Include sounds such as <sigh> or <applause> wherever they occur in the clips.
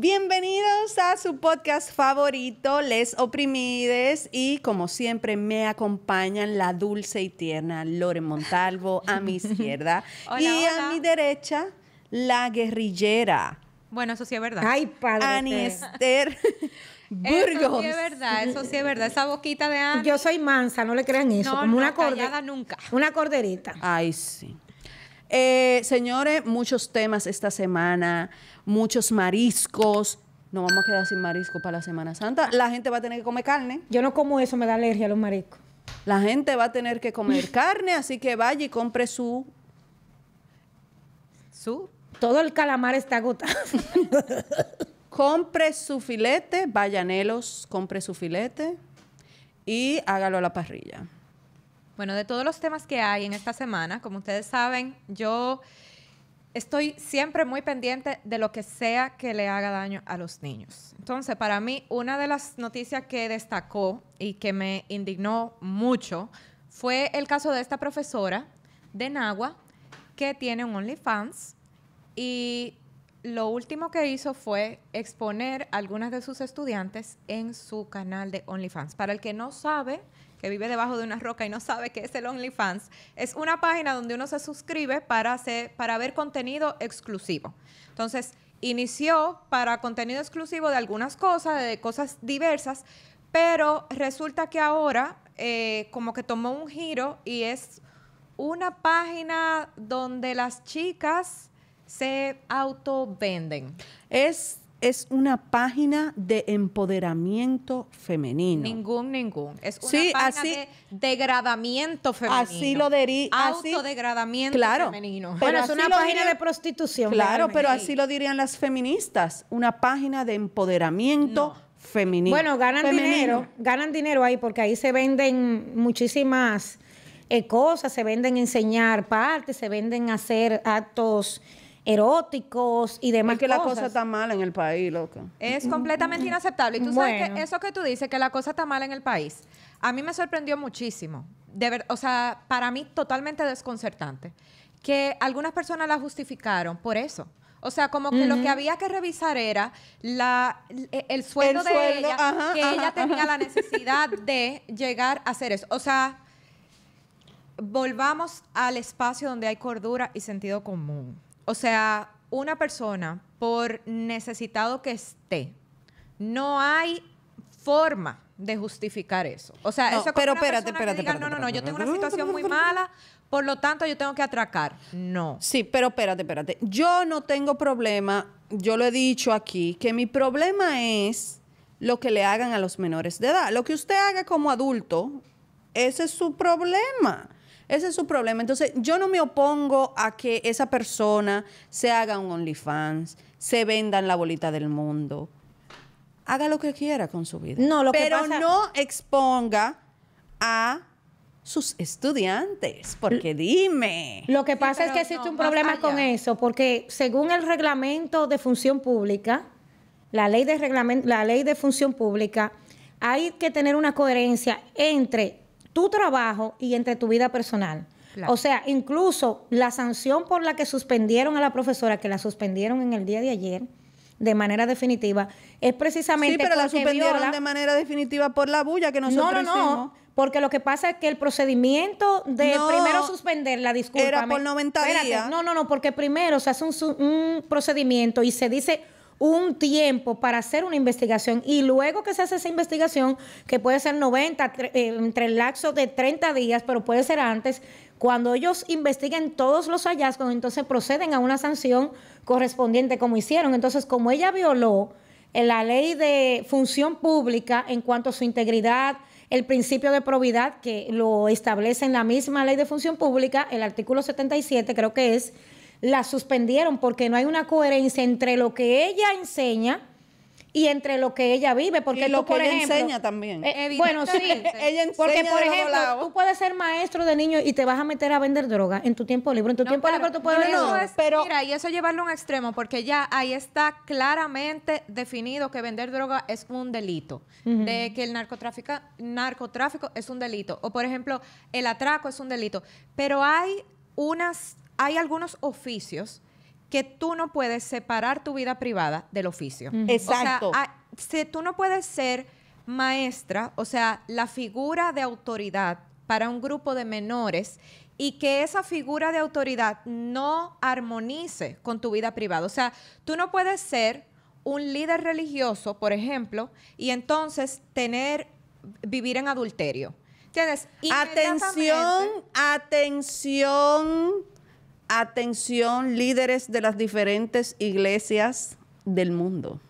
Bienvenidos a su podcast favorito, Les Oprimides, y como siempre me acompañan la dulce y tierna Lore Montalvo a mi <laughs> izquierda y a mi derecha la guerrillera. Bueno, eso sí es verdad. Ay, padre. Annie Burgos. Eso sí es verdad, eso sí es verdad. Esa boquita de antes. Yo soy mansa, no le crean eso. como no, una cordera. nunca. Una corderita. Ay, sí. Eh, señores, muchos temas esta semana muchos mariscos. No vamos a quedar sin marisco para la Semana Santa. La gente va a tener que comer carne. Yo no como eso, me da alergia a los mariscos. La gente va a tener que comer <laughs> carne, así que vaya y compre su. Su. Todo el calamar está agotado. <laughs> compre su filete, vayanelos, compre su filete y hágalo a la parrilla. Bueno, de todos los temas que hay en esta semana, como ustedes saben, yo estoy siempre muy pendiente de lo que sea que le haga daño a los niños. Entonces, para mí, una de las noticias que destacó y que me indignó mucho fue el caso de esta profesora de Nagua que tiene un OnlyFans y lo último que hizo fue exponer algunas de sus estudiantes en su canal de OnlyFans. Para el que no sabe, que vive debajo de una roca y no sabe que es el OnlyFans, es una página donde uno se suscribe para, hacer, para ver contenido exclusivo. Entonces, inició para contenido exclusivo de algunas cosas, de cosas diversas, pero resulta que ahora eh, como que tomó un giro y es una página donde las chicas se autovenden. Es es una página de empoderamiento femenino. Ningún, ningún. Es una página de degradamiento femenino. Así lo diría. Autodegradamiento femenino. bueno, es una página de prostitución. Claro, pero así lo dirían las feministas. Una página de empoderamiento femenino. Bueno, ganan dinero. Ganan dinero ahí porque ahí se venden muchísimas eh, cosas. Se venden enseñar partes, se venden hacer actos eróticos y demás. Es que la cosa está mal en el país, loca. Es completamente inaceptable. Y tú sabes que eso que tú dices, que la cosa está mal en el país, a mí me sorprendió muchísimo. De ver, o sea, para mí totalmente desconcertante. Que algunas personas la justificaron por eso. O sea, como que lo que había que revisar era la, e, el, sueldo de ella, que ella tenía la necesidad de llegar a hacer eso. O sea, volvamos al espacio donde hay cordura y sentido común. O sea, una persona, por necesitado que esté, no hay forma de justificar eso. O sea, eso es pero espérate, espérate, No, no, no, yo tengo una situación muy mala, por lo tanto yo tengo que atracar. No. Sí, pero espérate, espérate. Yo no tengo problema, yo lo he dicho aquí, que mi problema es lo que le hagan a los menores de edad. Lo que usted haga como adulto, ese es su problema. Ese es su problema. Entonces, yo no me opongo a que esa persona se haga un OnlyFans, se venda en la bolita del mundo. Haga lo que quiera con su vida. No, lo Pero no exponga a sus estudiantes, porque dime. Lo que pasa es que existe un problema con eso, porque según el reglamento de función pública, la ley de la ley de función pública, hay que tener una coherencia entre tu trabajo y entre tu vida personal. O sea, incluso la sanción por la que suspendieron a la profesora, que la suspendieron en el día de ayer, de manera definitiva, es precisamente. Sí, pero la suspendieron de manera definitiva por la bulla que nosotros No, Porque lo que pasa es que el procedimiento de primero suspender la disculpa. Era por 90 días. no, no, no, porque primero se hace un, un procedimiento y se dice un tiempo para hacer una investigación y luego que se hace esa investigación, que puede ser 90, eh, entre el laxo de 30 días, pero puede ser antes, cuando ellos investiguen todos los hallazgos, entonces proceden a una sanción correspondiente como hicieron. Entonces, como ella violó eh, la ley de función pública en cuanto a su integridad, el principio de probidad que lo establece en la misma ley de función pública, el artículo 77 creo que es, la suspendieron porque no hay una coherencia entre lo que ella enseña y entre lo que ella vive, porque lo que ella enseña también. bueno, sí, porque por ejemplo, tú puedes ser maestro de niños y te vas a meter a vender droga en tu tiempo libre, en tu tiempo libre tú puedes no, pero mira, y eso llevarlo a un extremo porque ya ahí está claramente definido que vender droga es un delito, de que el narcotráfico narcotráfico es un delito o por ejemplo, el atraco es un delito, pero hay unas hay algunos oficios que tú no puedes separar tu vida privada del oficio. Exacto. O sea, si tú no puedes ser maestra, o sea, la figura de autoridad para un grupo de menores y que esa figura de autoridad no armonice con tu vida privada. O sea, tú no puedes ser un líder religioso, por ejemplo, y entonces tener vivir en adulterio. ¿Entiendes? Atención, atención Atención, líderes de las diferentes iglesias del mundo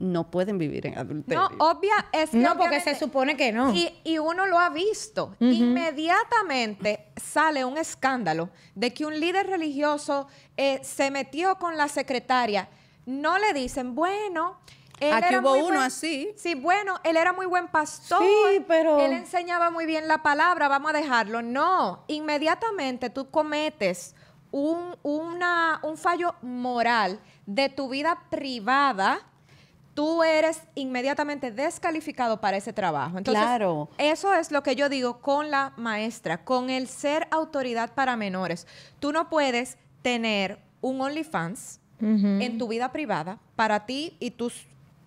no pueden vivir en adulterio. No, obvia es que No, porque se supone que no. Y, uno lo ha visto. Inmediatamente sale un escándalo de que un líder religioso eh, se metió con la secretaria. No le dicen, bueno, Aquí hubo uno así. Sí, bueno, él era muy buen pastor. Sí, pero. Él enseñaba muy bien la palabra, vamos a dejarlo. No, inmediatamente tú cometes un, fallo moral de tu vida privada, tú eres inmediatamente descalificado para ese trabajo. Entonces, claro. Eso es lo que yo digo con la maestra, con el ser autoridad para menores. Tú no puedes tener un OnlyFans en tu vida privada para ti y tus,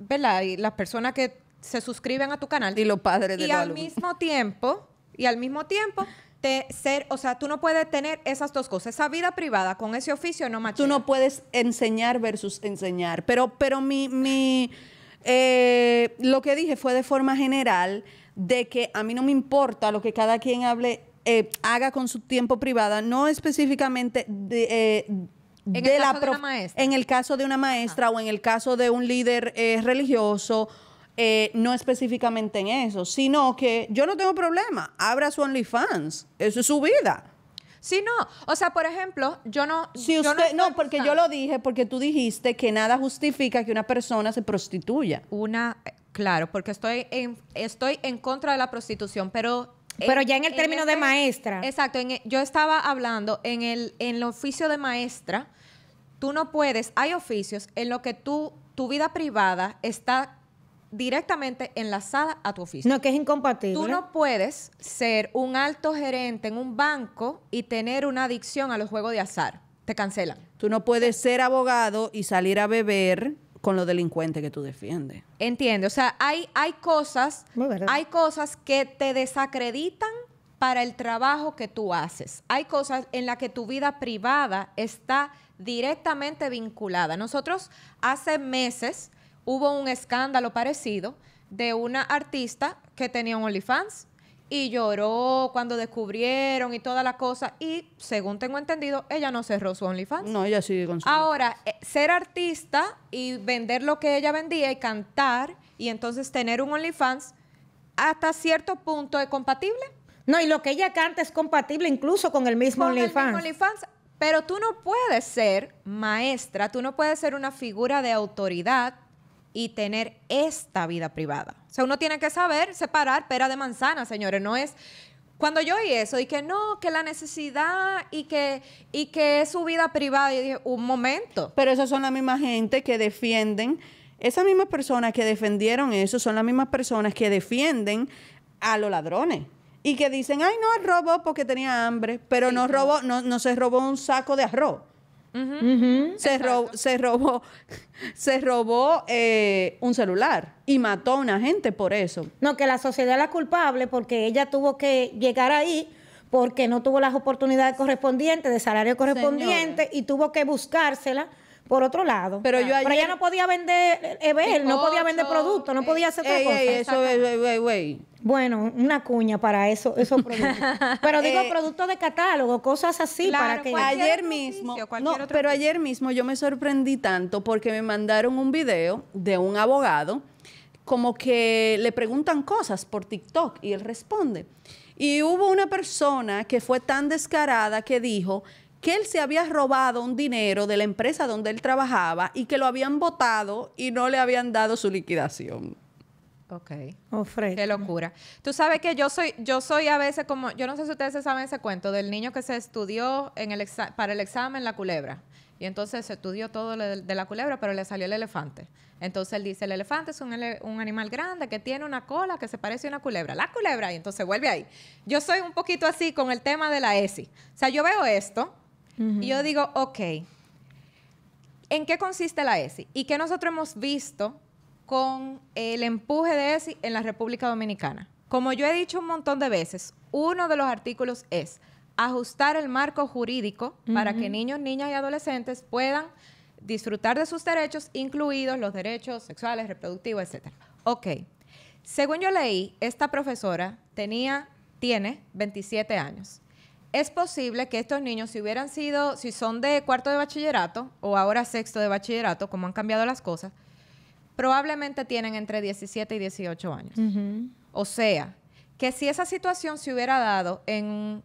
las personas que se suscriben a tu canal. Y los padres de Y al mismo tiempo, y al mismo tiempo <laughs> ser, o sea, tú no puedes tener esas dos cosas, esa vida privada con ese oficio no más. Tú no puedes enseñar versus enseñar, pero, pero mi, mi eh, lo que dije fue de forma general de que a mí no me importa lo que cada quien hable, eh, haga con su tiempo privada, no específicamente de... Eh, el la en el caso de una maestra o en el caso de un líder religioso eh, no específicamente en eso, sino que yo no tengo problema, abra su OnlyFans, eso es su vida. Sí, no. O sea, por ejemplo, yo no. Si usted, no, porque yo lo dije, porque tú dijiste que nada justifica que una persona se prostituya. Una, eh, claro, porque estoy en, estoy en contra de la prostitución, pero. Pero ya en el término de maestra. Exacto. E, yo estaba hablando en el, en el oficio de maestra. Tú no puedes. Hay oficios en los que tú, tu vida privada está directamente enlazada a tu oficio. No, que es incompatible. Tú no puedes ser un alto gerente en un banco y tener una adicción a los juegos de azar. Te cancelan. Tú no puedes ser abogado y salir a beber con los delincuentes que tú defiendes. Entiende, o sea, hay, hay cosas, hay cosas que te desacreditan para el trabajo que tú haces. Hay cosas en las que tu vida privada está directamente vinculada. Nosotros hace meses hubo un escándalo parecido de una artista que tenía un OnlyFans y lloró cuando descubrieron y toda la cosa. Y según tengo entendido, ella no cerró su OnlyFans. No, ella sigue con su. Ahora, eh, ser artista y vender lo que ella vendía y cantar y entonces tener un OnlyFans, hasta cierto punto es compatible. No, y lo que ella canta es compatible incluso con El mismo OnlyFans. Pero tú no puedes ser maestra, tú no puedes ser una figura de autoridad y tener esta vida privada. O sea, uno tiene que saber separar pera de manzana, señores. No es cuando yo oí eso, que no, que la necesidad y que, y que es su vida privada, y dije, un momento. Pero esas son las misma gente que defienden, esas mismas personas que defendieron eso son las mismas personas que defienden a los ladrones. Y que dicen, ay, no, robó porque tenía hambre, pero no, robó, no, no se robó un saco de arroz. Se, robó, <laughs> se robó eh, un celular y mató a una gente por eso. No, que la sociedad la culpable porque ella tuvo que llegar ahí porque no tuvo las oportunidades correspondientes, de salario correspondiente y tuvo que buscársela por otro lado. Pero ella no podía vender eh, eh, no podía vender productos, no podía hacer otra eso, Bueno, una cuña para eso, esos <laughs> productos. pero digo, eh, productos de catálogo, cosas así para que... Ayer mismo, no, pero ayer mismo yo me sorprendí tanto porque me mandaron un video de un abogado como que le preguntan cosas por TikTok y él responde. Y hubo una persona que fue tan descarada que dijo que él se había robado un dinero de la empresa donde él trabajaba y que lo habían votado y no le habían dado su liquidación. Ok. Qué locura. Tú sabes que yo soy, yo soy a veces como, yo no sé si ustedes saben ese cuento del niño que se estudió en el para el examen la culebra. Y entonces se estudió todo de, de la culebra, pero le salió el elefante. Entonces él dice, el elefante es un, un, animal grande que tiene una cola que se parece a una culebra. La culebra, y entonces vuelve ahí. Yo soy un poquito así con el tema de la ESI. O sea, yo veo esto y yo digo, ok, ¿en qué consiste la ESI? ¿Y qué nosotros hemos visto con el empuje de ESI en la República Dominicana? Como yo he dicho un montón de veces, uno de los artículos es ajustar el marco jurídico para que niños, niñas y adolescentes puedan disfrutar de sus derechos, incluidos los derechos sexuales, reproductivos, etc. Ok. Según yo leí, esta profesora tenía, tiene 27 años es posible que estos niños, si hubieran sido, si son de cuarto de bachillerato o ahora sexto de bachillerato, como han cambiado las cosas, probablemente tienen entre 17 y 18 años. O sea, que si esa situación se hubiera dado en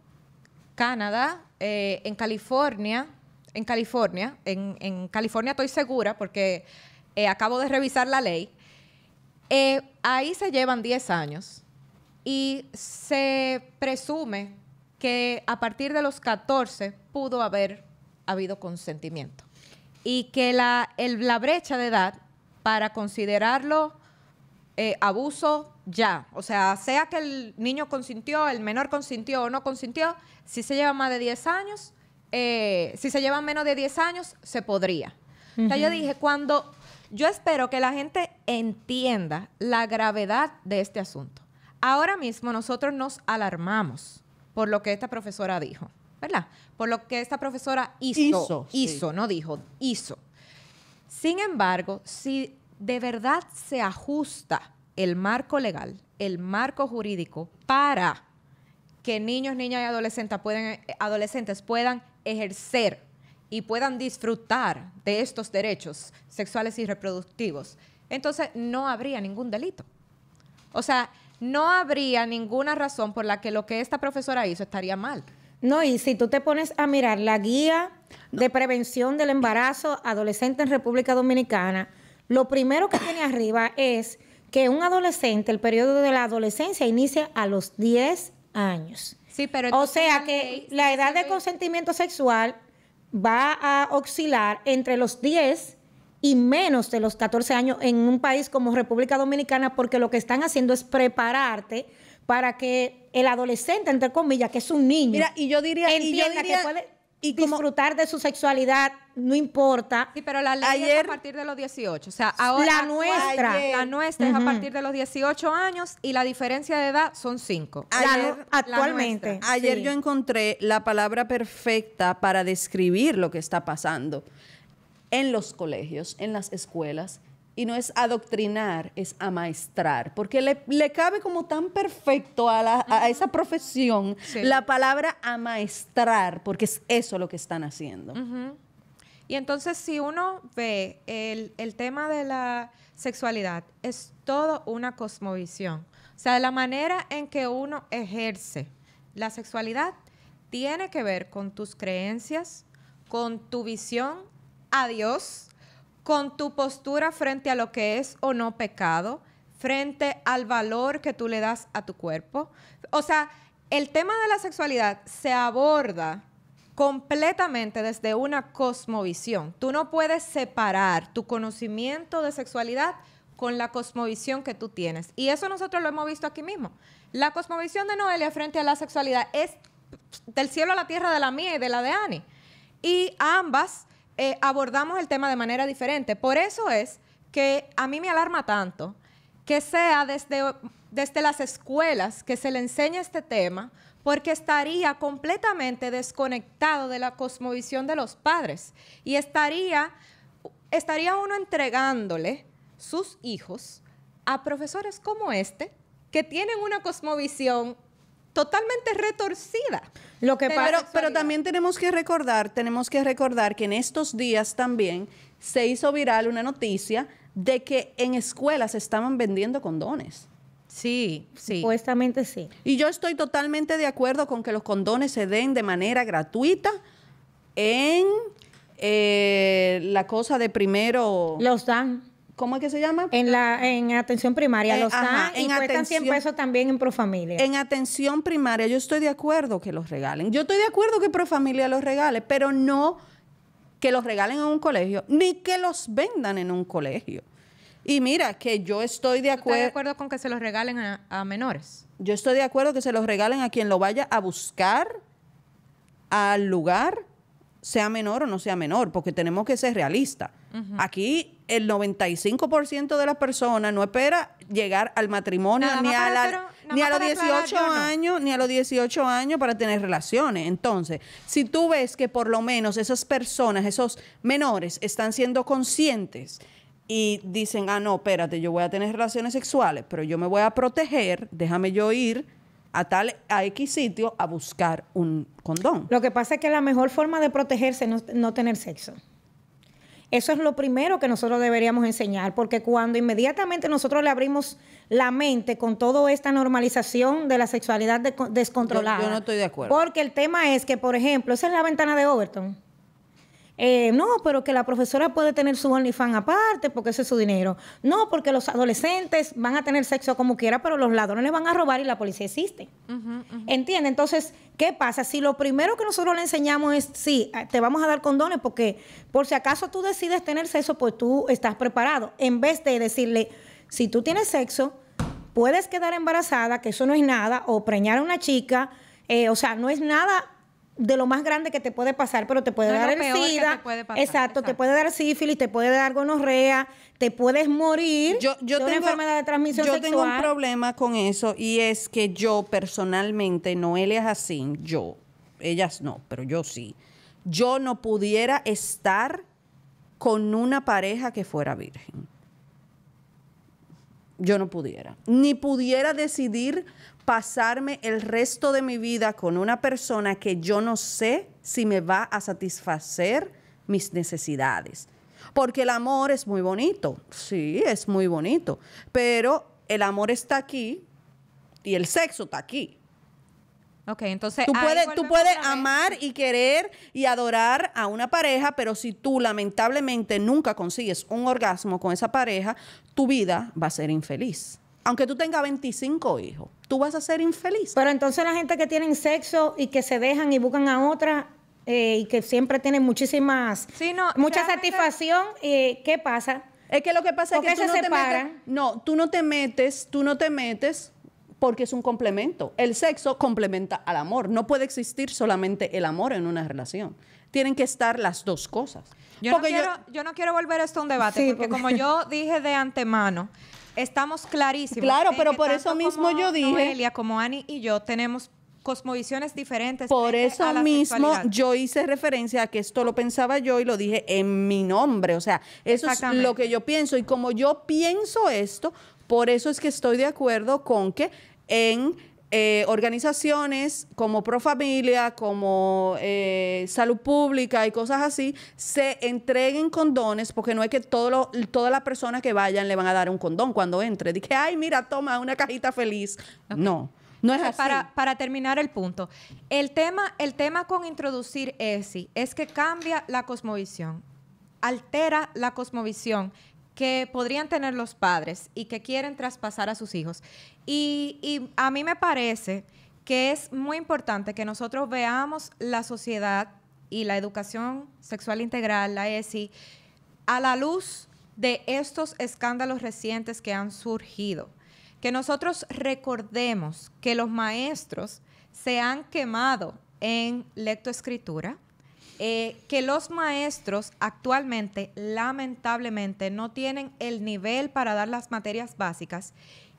Canadá, eh, en California, en California, en, California estoy segura porque eh, acabo de revisar la ley, eh, ahí se llevan 10 años y se presume que a partir de los 14 pudo haber habido consentimiento y que la, el, la brecha de edad para considerarlo eh, abuso ya, o sea, sea que el niño consintió, el menor consintió o no consintió, si se lleva más de 10 años, eh, si se lleva menos de 10 años, se podría. yo dije, cuando yo espero que la gente entienda la gravedad de este asunto. Ahora mismo nosotros nos alarmamos por lo que esta profesora dijo, ¿verdad? Por lo que esta profesora hizo, hizo, no dijo, hizo. Sin embargo, si de verdad se ajusta el marco legal, el marco jurídico para que niños, niñas y adolescentes puedan, adolescentes puedan ejercer y puedan disfrutar de estos derechos sexuales y reproductivos, entonces no habría ningún delito. O sea, no habría ninguna razón por la que lo que esta profesora hizo estaría mal. No, y si tú te pones a mirar la guía de prevención del embarazo adolescente en República Dominicana, lo primero que tiene arriba es que un adolescente, el periodo de la adolescencia inicia a los 10 años. Sí, pero o sea que la edad de consentimiento sexual va a oscilar entre los 10 y menos de los 14 años en un país como República Dominicana, porque lo que están haciendo es prepararte para que el adolescente, entre comillas, que es un niño, y yo diría, entienda y que puede y disfrutar de su sexualidad, no importa. Sí, pero la ley es a partir de los 18. O sea, ahora. La nuestra. la nuestra es a partir de los 18 años y la diferencia de edad son 5. actualmente. ayer yo encontré la palabra perfecta para describir lo que está pasando en los colegios, en las escuelas, y no es adoctrinar, es amaestrar, porque le, cabe como tan perfecto a, la, a esa profesión la palabra amaestrar, porque es eso lo que están haciendo. Y entonces si uno ve el, tema de la sexualidad, es toda una cosmovisión. O sea, la manera en que uno ejerce la sexualidad tiene que ver con tus creencias, con tu visión a Dios con tu postura frente a lo que es o no pecado, frente al valor que tú le das a tu cuerpo. O sea, el tema de la sexualidad se aborda completamente desde una cosmovisión. Tú no puedes separar tu conocimiento de sexualidad con la cosmovisión que tú tienes. Y eso nosotros lo hemos visto aquí mismo. La cosmovisión de Noelia frente a la sexualidad es del cielo a la tierra de la mía y de la de Annie. Y ambas eh, abordamos el tema de manera diferente. Por eso es que a mí me alarma tanto que sea desde, desde las escuelas que se le enseña este tema, porque estaría completamente desconectado de la cosmovisión de los padres y estaría, estaría uno entregándole sus hijos a profesores como este, que tienen una cosmovisión totalmente retorcida. Lo que pero, pero también tenemos que recordar, tenemos que recordar que en estos días también se hizo viral una noticia de que en escuelas estaban vendiendo condones. Sí, sí. Supuestamente sí. Y yo estoy totalmente de acuerdo con que los condones se den de manera gratuita en eh, la cosa de primero. Los dan. ¿Cómo es que se llama? En la atención primaria eh, los y en atención, 100 pesos también en Profamilia. En atención primaria yo estoy de acuerdo que los regalen. Yo estoy de acuerdo que Profamilia los regale, pero no que los regalen a un colegio ni que los vendan en un colegio. Y mira, que yo estoy de acuerdo. de acuerdo con que se los regalen a, menores? Yo estoy de acuerdo que se los regalen a quien lo vaya a buscar al lugar, sea menor o no sea menor, porque tenemos que ser realistas. Aquí el 95% de las personas no espera llegar al matrimonio ni, a, los 18 años, ni a los 18 años para tener relaciones. Entonces, si tú ves que por lo menos esas personas, esos menores, están siendo conscientes y dicen, ah, no, espérate, yo voy a tener relaciones sexuales, pero yo me voy a proteger, déjame yo ir a tal, a X sitio a buscar un condón. Lo que pasa es que la mejor forma de protegerse es no tener sexo. Eso es lo primero que nosotros deberíamos enseñar, porque cuando inmediatamente nosotros le abrimos la mente con toda esta normalización de la sexualidad descontrolada. yo no estoy de acuerdo. Porque el tema es que, por ejemplo, esa es la ventana de Overton. Eh, no, pero que la profesora puede tener su OnlyFans aparte porque ese es su dinero. No, porque los adolescentes van a tener sexo como quiera, pero los ladrones van a robar y la policía existe. Entiende. ¿Entiendes? Entonces, ¿qué pasa? Si lo primero que nosotros le enseñamos es, sí, eh, te vamos a dar condones porque por si acaso tú decides tener sexo, pues tú estás preparado. En vez de decirle, si tú tienes sexo, puedes quedar embarazada, que eso no es nada, o preñar a una chica, eh, o sea, no es nada de lo más grande que te puede pasar, pero te puede dar el SIDA. exacto, te puede dar sífilis, te puede dar gonorrea, te puedes morir. Yo, yo tengo de transmisión sexual. Yo tengo un problema con eso y es que yo personalmente, Noelia así yo, ellas no, pero yo sí, yo no pudiera estar con una pareja que fuera virgen. Yo no pudiera. Ni pudiera decidir pasarme el resto de mi vida con una persona que yo no sé si me va a satisfacer mis necesidades. Porque el amor es muy bonito, sí, es muy bonito, pero el amor está aquí y el sexo está aquí. Ok, entonces... Tú puedes, tú puedes amar y querer y adorar a una pareja, pero si tú lamentablemente nunca consigues un orgasmo con esa pareja, tu vida va a ser infeliz aunque tú tengas 25 hijos, tú vas a ser infeliz. Pero entonces la gente que tienen sexo y que se dejan y buscan a otra eh, y que siempre tienen muchísimas, sí, no, mucha satisfacción, eh, ¿qué pasa? Es que lo que pasa es que tú se no te metes, no, tú no te metes, tú no te metes porque es un complemento. El sexo complementa al amor. No puede existir solamente el amor en una relación. Tienen que estar las dos cosas. Yo, no, quiero, yo... no quiero volver esto a un debate, porque como yo <laughs> dije de antemano, Estamos clarísimos. Claro, pero por eso mismo yo dije. como Ani y yo tenemos cosmovisiones diferentes. Por eso mismo yo hice referencia a que esto lo pensaba yo y lo dije en mi nombre. O sea, eso es lo que yo pienso. Y como yo pienso esto, por eso es que estoy de acuerdo con que en eh, organizaciones como Pro Familia, como eh, Salud Pública y cosas así, se entreguen condones, porque no es que todas las personas que vayan le van a dar un condón cuando entre. Dije, ay, mira, toma una cajita feliz. No. No es así. Para, para, terminar el punto, el tema, el tema con introducir ESI es que cambia la cosmovisión, altera la cosmovisión que podrían tener los padres y que quieren traspasar a sus hijos. Y, a mí me parece que es muy importante que nosotros veamos la sociedad y la educación sexual integral, la ESI, a la luz de estos escándalos recientes que han surgido. Que nosotros recordemos que los maestros se han quemado en lectoescritura, eh, que los maestros actualmente, lamentablemente, no tienen el nivel para dar las materias básicas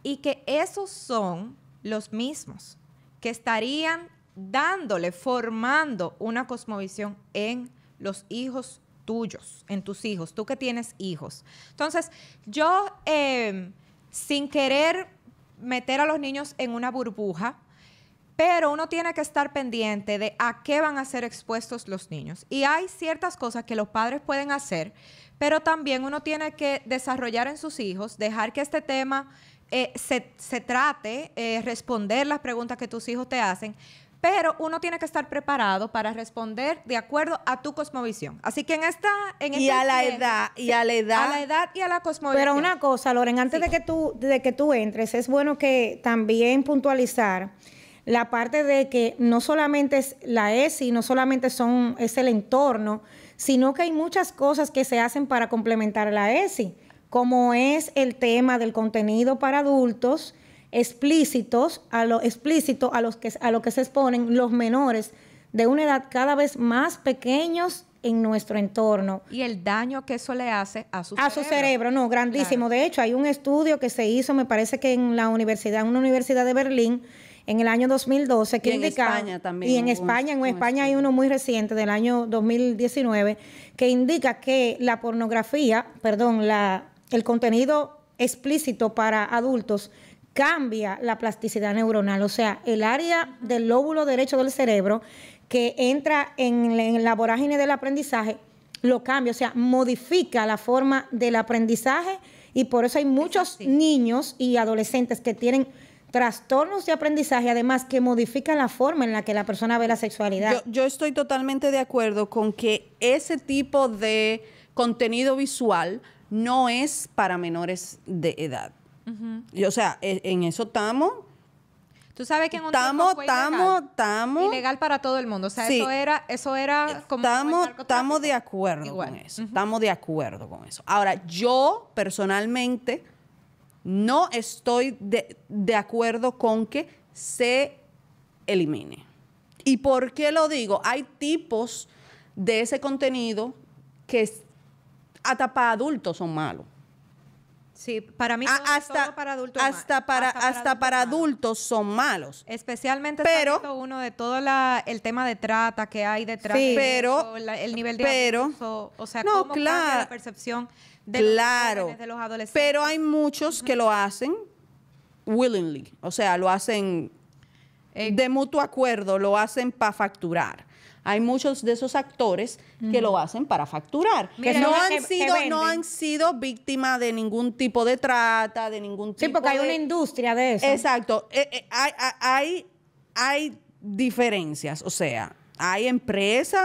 y que esos son los mismos que estarían dándole, formando una cosmovisión en los hijos tuyos, en tus hijos, tú que tienes hijos. Entonces, yo, em, sin querer meter a los niños en una burbuja, pero uno tiene que estar pendiente de a qué van a ser expuestos los niños. Y hay ciertas cosas que los padres pueden hacer, pero también uno tiene que desarrollar en sus hijos, dejar que este tema eh, se, trate, eh, responder las preguntas que tus hijos te hacen, pero uno tiene que estar preparado para responder de acuerdo a tu cosmovisión. Así que en esta... En y este a la edad, y a la edad. A la edad y a la cosmovisión. Pero una cosa, Loren, antes de, que tú, de que tú entres, es bueno que también puntualizar la parte de que no solamente es la ESI, no solamente son, es el entorno, sino que hay muchas cosas que se hacen para complementar la ESI, como es el tema del contenido para adultos explícitos, a lo, explícito a, los que, a lo que se exponen los menores de una edad cada vez más pequeños en nuestro entorno. Y el daño que eso le hace a su cerebro. A su cerebro, no, grandísimo. De hecho, hay un estudio que se hizo, me parece que en la universidad, en una universidad de Berlín, en el año 2012 que y en España también. Y en España, en España hay uno muy reciente del año 2019 que indica que la pornografía, perdón, la, el contenido explícito para adultos cambia la plasticidad neuronal, o sea, el área del lóbulo derecho del cerebro que entra en, la vorágine del aprendizaje lo cambia, o sea, modifica la forma del aprendizaje y por eso hay muchos niños y adolescentes que tienen trastornos de aprendizaje, además que modifican la forma en la que la persona ve la sexualidad. Yo, estoy totalmente de acuerdo con que ese tipo de contenido visual no es para menores de edad. o sea, e, en eso estamos. Tú sabes que en un tamo, tiempo tamo, ilegal, estamos... ilegal para todo el mundo. O sea, eso era, eso era eh, como estamos de acuerdo con eso. Estamos de acuerdo con eso. Ahora, yo personalmente no estoy de, acuerdo con que se elimine. ¿Y por qué lo digo? Hay tipos de ese contenido que hasta para adultos son malos. Sí, para mí hasta, para adultos hasta para, hasta para, adultos, son malos. Especialmente pero uno de todo el tema de trata que hay detrás, de pero el nivel de o sea, no, cómo claro. la percepción claro, Pero hay muchos que lo hacen willingly, o sea, lo hacen eh, de mutuo acuerdo, lo hacen para facturar. Hay muchos de esos actores que lo hacen para facturar. que no, han sido, no han sido víctimas de ningún tipo de trata, de ningún tipo de... Sí, porque hay una industria de eso. Exacto. Eh, eh, hay, hay, hay diferencias, o sea, hay empresas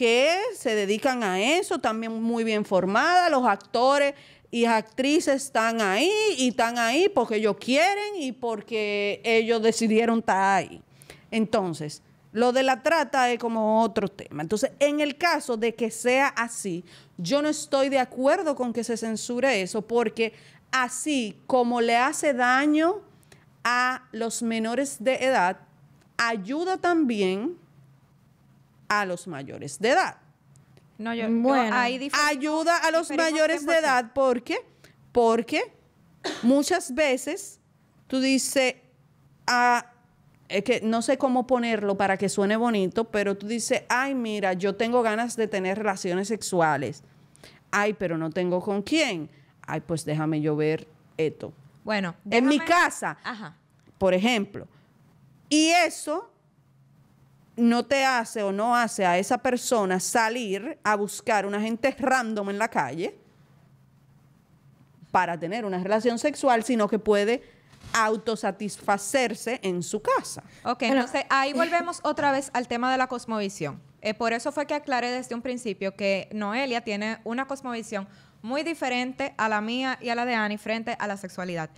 que se dedican a eso, también muy bien formadas, los actores y actrices están ahí y están ahí porque ellos quieren y porque ellos decidieron estar ahí. Entonces, lo de la trata es como otro tema. Entonces, en el caso de que sea así, yo no estoy de acuerdo con que se censure eso porque así como le hace daño a los menores de edad, ayuda también a los mayores de edad. No, ayuda a los mayores de edad porque, porque muchas veces tú dices, ah, que no sé cómo ponerlo para que suene bonito, pero tú dices, ay, mira, yo tengo ganas de tener relaciones sexuales. Ay, pero no tengo con quién. Ay, pues déjame yo ver esto. Bueno, en mi casa, por ejemplo. Y eso no te hace o no hace a esa persona salir a buscar una gente random en la calle para tener una relación sexual, sino que puede autosatisfacerse en su casa. Ok, entonces ahí <laughs> volvemos otra vez al tema de la cosmovisión. Eh, por eso fue que aclaré desde un principio que Noelia tiene una cosmovisión muy diferente a la mía y a la de Annie frente a la sexualidad.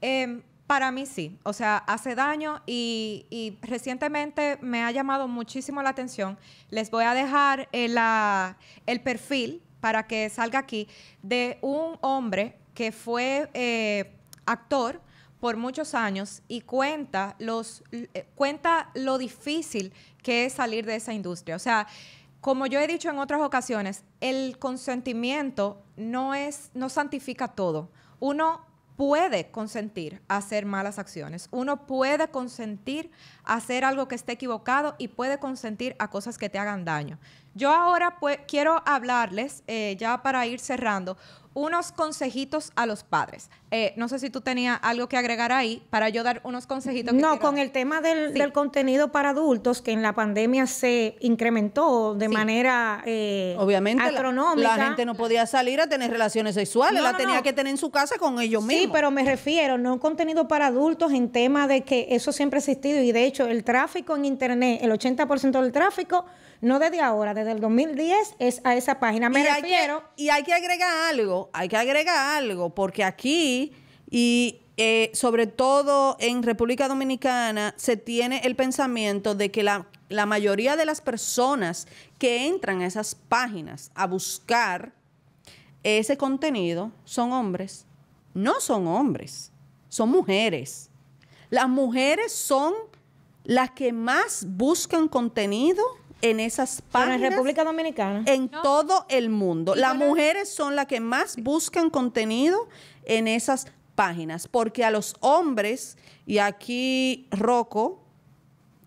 Em, para mí sí, o sea, hace daño y, recientemente me ha llamado muchísimo la atención. Les voy a dejar eh, el, perfil para que salga aquí de un hombre que fue eh, actor por muchos años y cuenta, los, eh, cuenta lo difícil que es salir de esa industria. O sea, como yo he dicho en otras ocasiones, el consentimiento no es, no santifica todo. Uno puede consentir hacer malas acciones, uno puede consentir hacer algo que esté equivocado y puede consentir a cosas que te hagan daño. Yo ahora pues, quiero hablarles, eh, ya para ir cerrando, unos consejitos a los padres. Eh, no sé si tú tenías algo que agregar ahí para yo dar unos consejitos. no, con el tema del, contenido para adultos que en la pandemia se incrementó de manera eh, obviamente astronómica. La, gente no podía salir a tener relaciones sexuales, la tenía que tener en su casa con ellos mismos. Sí, pero me refiero no un contenido para adultos en tema de que eso siempre ha existido y de hecho el tráfico en Internet, el 80% del tráfico, no desde ahora, desde el 2010 es a esa página. Me y Hay que, agregar algo, hay que agregar algo, porque aquí y. Eh, sobre todo en República Dominicana se tiene el pensamiento de que la mayoría de las personas que entran a esas páginas a buscar ese contenido son hombres. No son hombres, son mujeres. Las mujeres son las que más buscan contenido en esas páginas. en República Dominicana. En todo el mundo. Las mujeres son las que más buscan contenido en esas páginas, porque a los hombres, y aquí Rocco,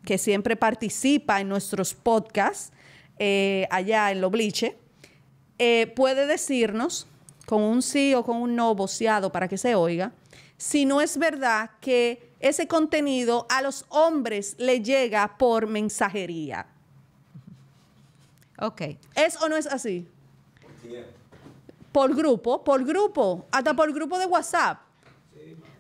que siempre participa en nuestros podcasts, eh, allá en lo eh, puede decirnos con un sí o con un no voceado para que se oiga, si no es verdad que ese contenido a los hombres le llega por mensajería. Ok. ¿Es o no es así? Por grupo, por grupo, hasta por grupo de WhatsApp.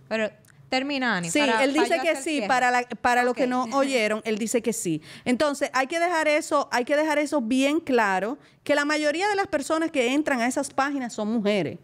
Pero termina, Ani. Sí, él dice que sí, para, para los que no <laughs> oyeron, él dice que sí. Entonces, hay que dejar eso, hay que dejar eso bien claro, que la mayoría de las personas que entran a esas páginas son mujeres.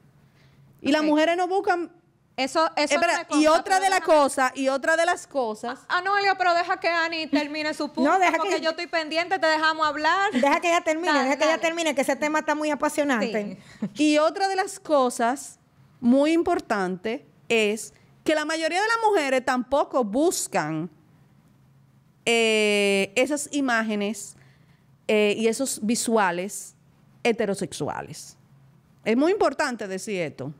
Y las mujeres no buscan eso, eso y otra de las cosas, y otra de las cosas. Ah, no, pero deja que Ani termine su punto. No, deja porque que yo estoy pendiente, te dejamos hablar. Deja que ella termine, deja que ella termine, que ese tema está muy apasionante. Y otra de las cosas muy importante es que la mayoría de las mujeres tampoco buscan eh, esas imágenes eh, y esos visuales heterosexuales. Es muy importante decir esto.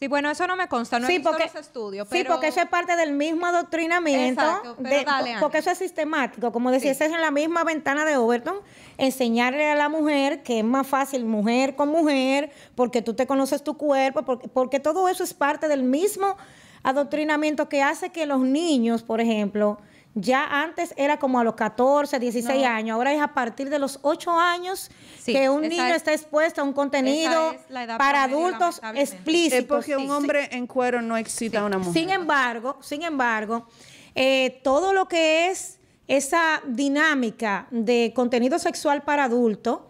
Sí, bueno, eso no me consta, no es he porque, visto Pero... Sí, porque eso es parte del mismo adoctrinamiento, de, porque eso es sistemático. Como decía, es en la misma ventana de Overton, enseñarle a la mujer que es más fácil mujer con mujer, porque tú te conoces tu cuerpo, porque todo eso es parte del mismo adoctrinamiento que hace que los niños, por ejemplo, ya antes era como a los 14, 16 años, ahora es a partir de los 8 años que un niño está expuesto a un contenido para adultos explícito. Es porque un hombre en cuero no excita a una mujer. Sin embargo, sin embargo, eh, todo lo que es esa dinámica de contenido sexual para adultos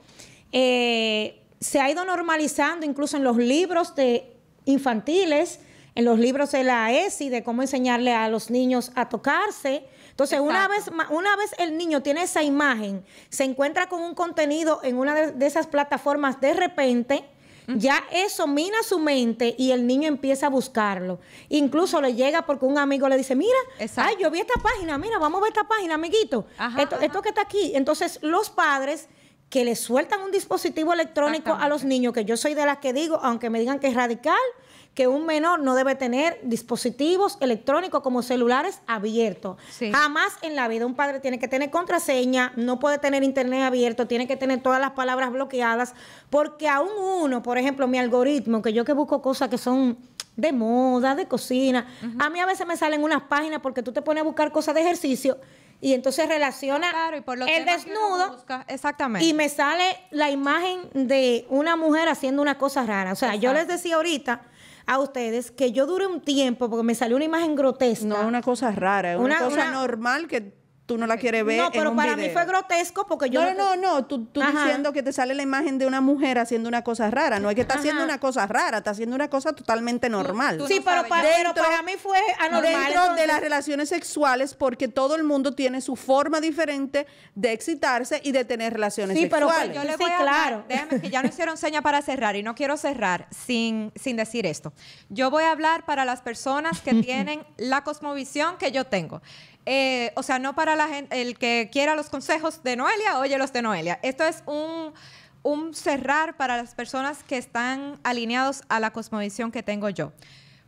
eh, se ha ido normalizando incluso en los libros de infantiles, en los libros de la ESI, de cómo enseñarle a los niños a tocarse entonces, una vez, una vez el niño tiene esa imagen, se encuentra con un contenido en una de, esas plataformas de repente, ya eso mina su mente y el niño empieza a buscarlo. Incluso le llega porque un amigo le dice, mira, yo vi esta página, mira, vamos a ver esta página, amiguito. esto, esto, que está aquí. Entonces, los padres que le sueltan un dispositivo electrónico a los niños, que yo soy de las que digo, aunque me digan que es radical, que un menor no debe tener dispositivos electrónicos como celulares abiertos. Jamás en la vida un padre tiene que tener contraseña, no puede tener internet abierto, tiene que tener todas las palabras bloqueadas, porque aún uno, por ejemplo, mi algoritmo, que yo que busco cosas que son de moda, de cocina, a mí a veces me salen unas páginas porque tú te pones a buscar cosas de ejercicio y entonces relaciona el desnudo exactamente. y me sale la imagen de una mujer haciendo una cosa rara. O sea, yo les decía ahorita a ustedes que yo duré un tiempo porque me salió una imagen grotesca. No, una cosa rara, una, una cosa normal que tú no la eh, quieres ver. No, pero para mí fue grotesco porque yo. No, no, no, Tú, diciendo que te sale la imagen de una mujer haciendo una cosa rara. No es que está haciendo una cosa rara, está haciendo una cosa totalmente normal. sí, pero, para, mí fue anormal. Dentro de las relaciones sexuales, porque todo el mundo tiene su forma diferente de excitarse y de tener relaciones sí, Pero, pues, yo le voy claro. Déjame que ya no hicieron seña para cerrar y no quiero cerrar sin, sin decir esto. Yo voy a hablar para las personas que <laughs> tienen la cosmovisión que yo tengo. Eh, o sea, no para la gente, el que quiera los consejos de Noelia, oye los de Noelia. Esto es un, cerrar para las personas que están alineados a la cosmovisión que tengo yo.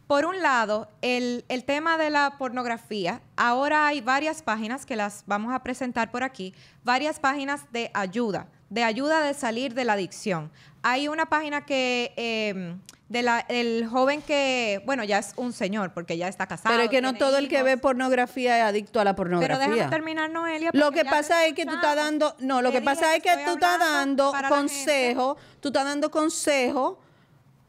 Por un lado, el, tema de la pornografía, ahora hay varias páginas que las vamos a presentar por aquí, varias páginas de ayuda, de ayuda de salir de la adicción. Hay una página que em, de el joven que, bueno, ya es un señor porque ya está casado. Pero es que no todo el que ve pornografía es adicto a la pornografía. Pero déjame terminar, Noelia. Lo que pasa es que tú estás dando, no, lo que pasa es que tú estás dando consejo, tú estás dando consejo,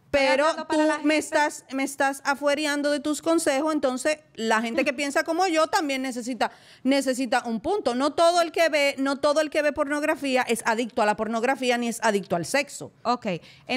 pero tú me estás, me estás afuereando de tus consejos, entonces la gente que piensa como yo también necesita, necesita un punto. No todo el que ve, no todo el que ve pornografía es adicto a la pornografía ni es adicto al sexo. Ok.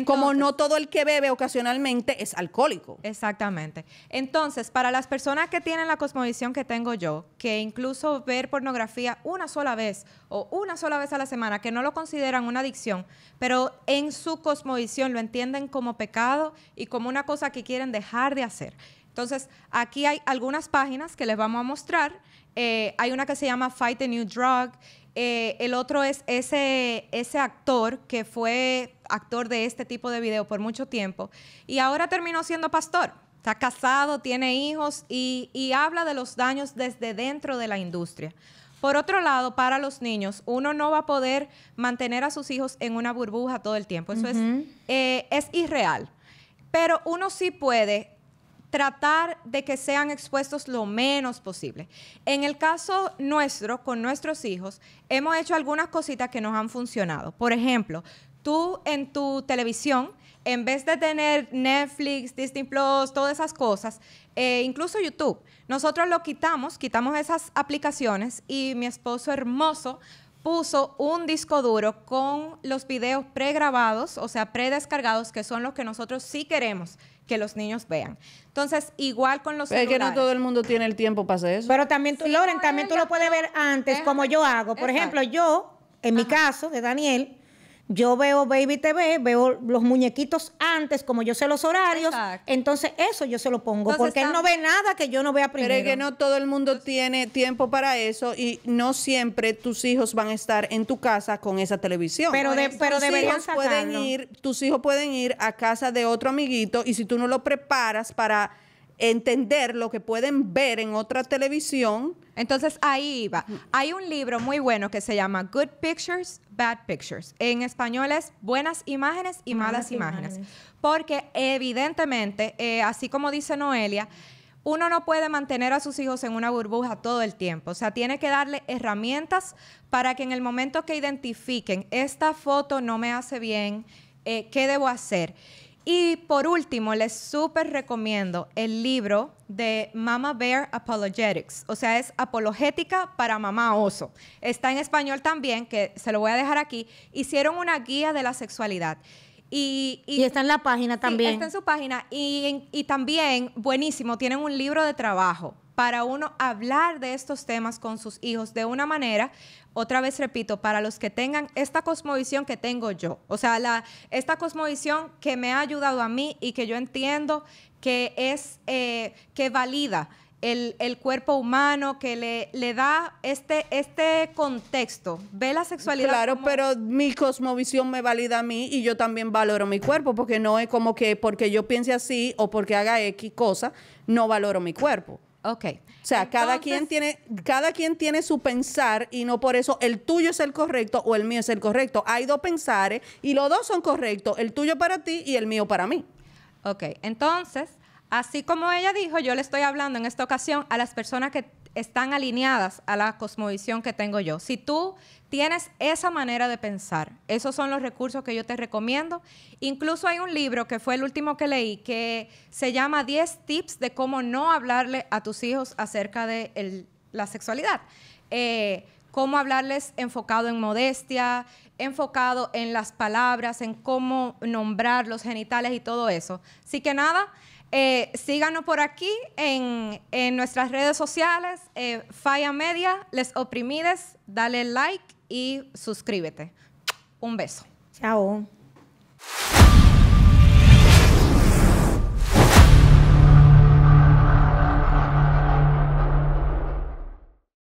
como no todo el que bebe ocasionalmente es alcohólico. Exactamente. Entonces, para las personas que tienen la cosmovisión que tengo yo, que incluso ver pornografía una sola vez o una sola vez a la semana, que no lo consideran una adicción, pero en su cosmovisión lo entienden como pecado y como una cosa que quieren dejar de hacer. Entonces, aquí hay algunas páginas que les vamos a mostrar. Eh, hay una que se llama Fight the New Drug. Eh, el otro es ese, actor que fue actor de este tipo de video por mucho tiempo y ahora terminó siendo pastor. Está casado, tiene hijos y, habla de los daños desde dentro de la industria. Por otro lado, para los niños, uno no va a poder mantener a sus hijos en una burbuja todo el tiempo. Eso es, eh, es irreal. Pero uno sí puede tratar de que sean expuestos lo menos posible. En el caso nuestro, con nuestros hijos, hemos hecho algunas cositas que nos han funcionado. Por ejemplo, tú en tu televisión, en vez de tener Netflix, Disney Plus, todas esas cosas, eh, incluso YouTube, nosotros lo quitamos, quitamos esas aplicaciones y mi esposo hermoso puso un disco duro con los videos pregrabados, o sea, predescargados, que son los que nosotros sí queremos que los niños vean. Entonces, igual con los... es que no todo el mundo tiene el tiempo para hacer eso. Pero también, tú, Loren, también tú lo puedes ver antes, como yo hago. Por ejemplo, yo, en mi caso, de Daniel, yo veo Baby TV, veo los muñequitos antes, como yo sé los horarios. Entonces, eso yo se lo pongo, porque él no ve nada que yo no vea primero. Pero es que no todo el mundo tiene tiempo para eso y no siempre tus hijos van a estar en tu casa con esa televisión. Pero, de, pero deberían pueden ir Tus hijos pueden ir a casa de otro amiguito y si tú no lo preparas para entender lo que pueden ver en otra televisión. Entonces ahí va. Hay un libro muy bueno que se llama Good Pictures, Bad Pictures. En español es Buenas Imágenes y Malas, imágenes. Porque evidentemente, eh, así como dice Noelia, uno no puede mantener a sus hijos en una burbuja todo el tiempo. O sea, tiene que darle herramientas para que en el momento que identifiquen, esta foto no me hace bien, eh, ¿qué debo hacer? Y por último, les súper recomiendo el libro de Mama Bear Apologetics, o sea, es apologética para mamá oso. Está en español también, que se lo voy a dejar aquí. Hicieron una guía de la sexualidad. Y, está en la página también. está en su página. Y, y, también, buenísimo, tienen un libro de trabajo para uno hablar de estos temas con sus hijos de una manera otra vez repito, para los que tengan esta cosmovisión que tengo yo, o sea, la, esta cosmovisión que me ha ayudado a mí y que yo entiendo que es, eh, que valida el, cuerpo humano, que le, da este, este contexto. Ve la sexualidad. Claro, pero mi cosmovisión me valida a mí y yo también valoro mi cuerpo, porque no es como que porque yo piense así o porque haga X cosa, no valoro mi cuerpo. Ok. O sea, cada, quien tiene, cada quien tiene su pensar y no por eso el tuyo es el correcto o el mío es el correcto. Hay dos pensares y los dos son correctos, el tuyo para ti y el mío para mí. Ok. Entonces, así como ella dijo, yo le estoy hablando en esta ocasión a las personas que están alineadas a la cosmovisión que tengo yo. Si tú tienes esa manera de pensar, esos son los recursos que yo te recomiendo. Incluso hay un libro que fue el último que leí que se llama 10 tips de cómo no hablarle a tus hijos acerca de la sexualidad. Eh, cómo hablarles enfocado en modestia, enfocado en las palabras, en cómo nombrar los genitales y todo eso. Así que nada, eh, síganos por aquí en, nuestras redes sociales, eh, Falla Media, Les Oprimides, dale like y suscríbete. Un beso. Chao.